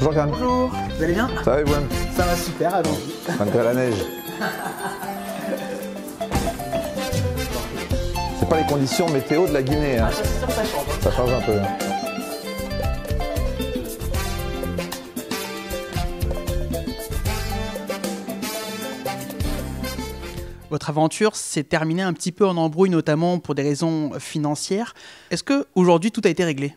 Bonjour vous allez bien Ça va Yvonne Ça va super, allons Malgré la neige. C'est pas les conditions météo de la Guinée. Hein. Ah, ça change. un peu. Hein. Votre aventure s'est terminée un petit peu en embrouille, notamment pour des raisons financières. Est-ce que aujourd'hui tout a été réglé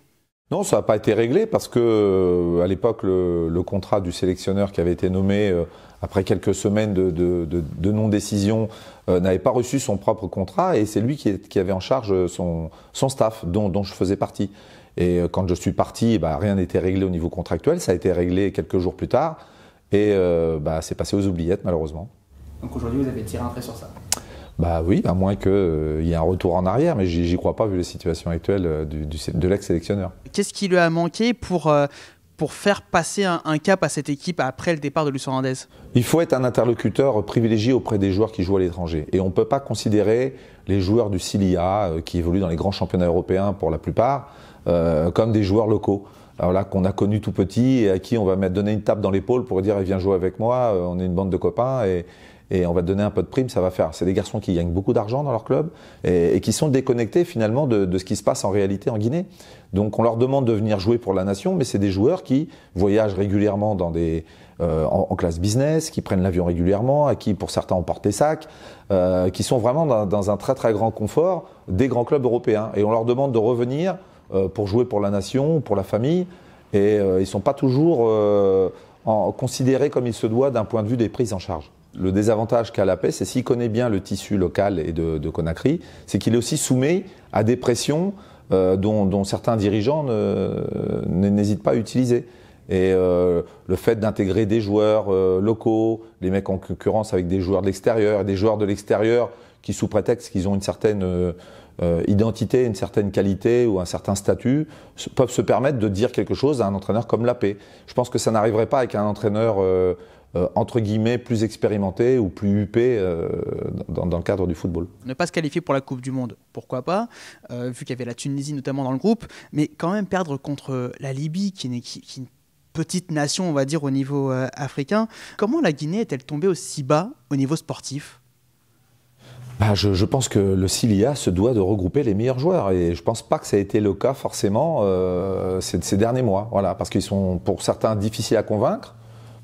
non, ça n'a pas été réglé parce que euh, à l'époque le, contrat du sélectionneur qui avait été nommé euh, après quelques semaines de, non-décision euh, n'avait pas reçu son propre contrat et c'est lui qui, avait en charge son, staff dont, je faisais partie. Et quand je suis parti, eh ben, rien n'était réglé au niveau contractuel, ça a été réglé quelques jours plus tard et bah, c'est passé aux oubliettes malheureusement. Donc aujourd'hui vous avez tiré un trait sur ça bah oui, à moins qu'il euh, y ait un retour en arrière, mais j'y crois pas vu la situation actuelle euh, de l'ex-sélectionneur. Qu'est-ce qui lui a manqué pour, euh, pour faire passer un, cap à cette équipe après le départ de Luis Il faut être un interlocuteur privilégié auprès des joueurs qui jouent à l'étranger. Et on ne peut pas considérer les joueurs du Cilia, qui évoluent dans les grands championnats européens pour la plupart, comme des joueurs locaux là, qu'on a connu tout petit et à qui on va mettre, donner une tape dans l'épaule pour dire eh, viens jouer avec moi, euh, on est une bande de copains et, on va te donner un peu de prime, ça va faire. C'est des garçons qui gagnent beaucoup d'argent dans leur club et, qui sont déconnectés finalement de, ce qui se passe en réalité en Guinée. Donc on leur demande de venir jouer pour la nation, mais c'est des joueurs qui voyagent régulièrement euh, en, classe business, qui prennent l'avion régulièrement, à qui pour certains on porte des sacs, euh, qui sont vraiment dans, dans un très très grand confort des grands clubs européens. Et on leur demande de revenir euh, pour jouer pour la nation, pour la famille, et euh, ils ne sont pas toujours euh, considérés comme il se doit d'un point de vue des prises en charge. Le désavantage qu'a la paix, c'est s'il connaît bien le tissu local et de, Conakry, c'est qu'il est aussi soumis à des pressions dont certains dirigeants n'hésitent pas à utiliser. Et euh, le fait d'intégrer des joueurs euh, locaux, les mecs en concurrence avec des joueurs de l'extérieur, des joueurs de l'extérieur qui, sous prétexte qu'ils ont une certaine euh, identité, une certaine qualité ou un certain statut, peuvent se permettre de dire quelque chose à un entraîneur comme la Je pense que ça n'arriverait pas avec un entraîneur entre guillemets plus expérimenté ou plus huppé dans, le cadre du football. Ne pas se qualifier pour la Coupe du Monde, pourquoi pas, vu qu'il y avait la Tunisie notamment dans le groupe, mais quand même perdre contre la Libye qui, n'est petite nation, on va dire, au niveau euh, africain. Comment la Guinée est-elle tombée aussi bas au niveau sportif bah, je, pense que le CILIA se doit de regrouper les meilleurs joueurs et je ne pense pas que ça a été le cas forcément euh, ces, derniers mois. Voilà, parce qu'ils sont pour certains difficiles à convaincre,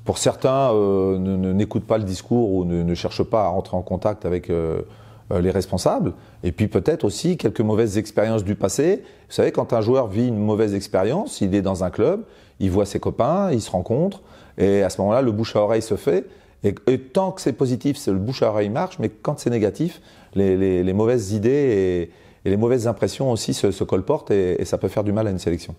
pour certains euh, n'écoutent pas le discours ou ne, ne, cherchent pas à entrer en contact avec euh, les responsables, et puis peut-être aussi quelques mauvaises expériences du passé. Vous savez, quand un joueur vit une mauvaise expérience, il est dans un club, il voit ses copains, il se rencontre, et à ce moment-là, le bouche à oreille se fait. Et, tant que c'est positif, le bouche à oreille marche, mais quand c'est négatif, les, mauvaises idées et, les mauvaises impressions aussi se, colportent et ça peut faire du mal à une sélection.